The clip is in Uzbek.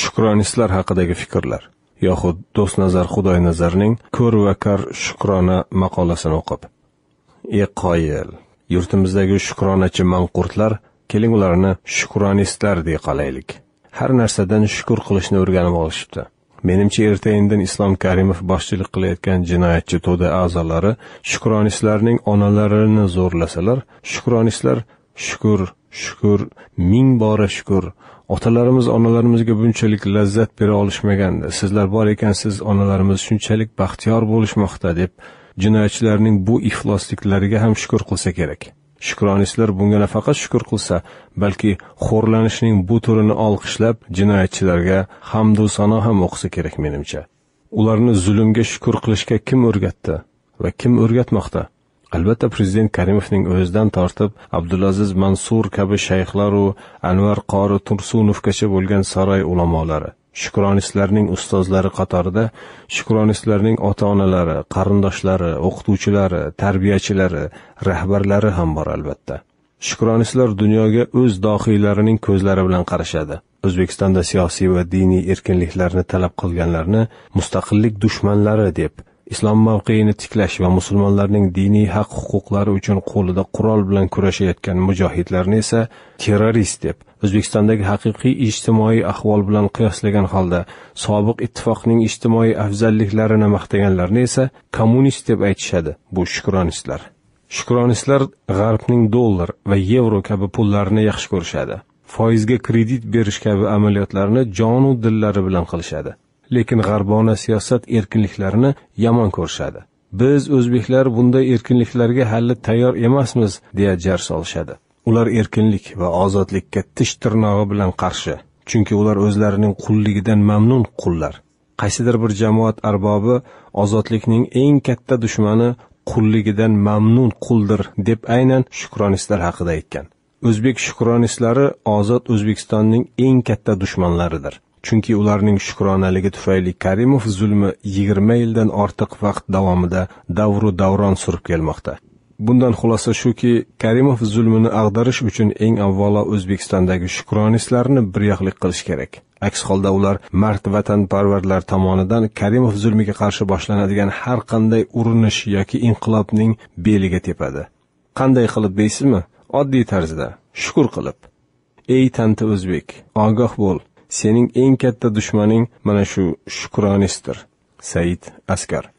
shukronistlar haqidagi fikrlar yoxud do'stnazar xudoynazarning ko'r va kar shukrona maqolasini o'qib e qoyil yurtimizdagi shukronachi manqurtlar keling ularni shukronistlar deya qalaylik har narsadan shukur qilishni o'rganib olishibdi menimcha erta indin islom karimov boshchilik qilayotgan jinoyatchi to'da a'zolari shukronistlarning onalarini zo'rlasalar shukronistlar shukur shukur ming bora shukur otalarimiz onalarimizga bunchalik lazzat bera olishmagandi sizlar bor ekansiz onalarimiz shunchalik baxtiyor bo'lishmoqda deb jinoyatchilarning bu iflosliklariga ham shukur qilsa kerak shukronislar bunga nafaqat shukur qilsa balki xo'rlanishning bu turini olqishlab jinoyatchilarga hamdu sano ham o'qisa kerak menimcha ularni zulmga shukur qilishga kim o'rgatdi va kim o'rgatmoqda albatta prezident karimovning o'zidan tortib abdulaziz mansur kabi shayxlaru anvar qori tursunovgacha bo'lgan saroy ulamolari shukronistlarning ustozlari qatorida shukronistlarning ota onalari qarindoshlari o'qituvchilari tarbiyachilari rahbarlari ham bor albatta shukronistlar dunyoga o'z dohiylarining ko'zlari bilan qarashadi o'zbekistonda siyosiy va diniy erkinliklarni talab qilganlarni mustaqillik dushmanlari deb islom mavqeini tiklash va musulmonlarning diniy haq huquqlari uchun qo'lida qurol bilan kurashayotgan mujohidlarni esa terrorist deb o'zbekistondagi haqiqiy ijtimoiy ahvol bilan qiyoslagan holda sobiq ittifoqning ijtimoiy afzalliklarini maqtaganlarni esa kommunist deb aytishadi bu shukronistlar shukronistlar g'arbning dollar va yevro kabi pullarini yaxshi ko'rishadi foizga kredit berish kabi amaliyotlarni jonu dillari bilan qilishadi lekin g'arbona siyosat erkinliklarini yomon ko'rishadi biz o'zbeklar bunday erkinliklarga hali tayyor emasmiz deya jar solishadi ular erkinlik va ozodlikka tish tirnog'i bilan qarshi chunki ular o'zlarining qulligidan mamnun qullar qaysidir bir jamoat arbobi ozodlikning eng katta dushmani qulligidan mamnun quldir deb aynan shukronistlar haqida aytgan o'zbek shukronistlari ozod o'zbekistonning eng katta dushmanlaridir chunki ularning shukronaligi tufayli karimov zulmi yigirma yildan ortiq vaqt davomida davru davron surib kelmoqda bundan xulosa shuki karimov zulmini ag'darish uchun eng avvalo o'zbekistondagi shukronistlarni biryoqlik qilish kerak aks holda ular mard vatanparvarlar tomonidan karimov zulmiga qarshi boshlanadigan har qanday urinish yoki inqilobning beliga tepadi qanday qilib deysizmi oddiy tarzda shukur qilib ey tanti o'zbek ogoh bo'l sening eng katta dushmaning mana shu shukronisdir said askar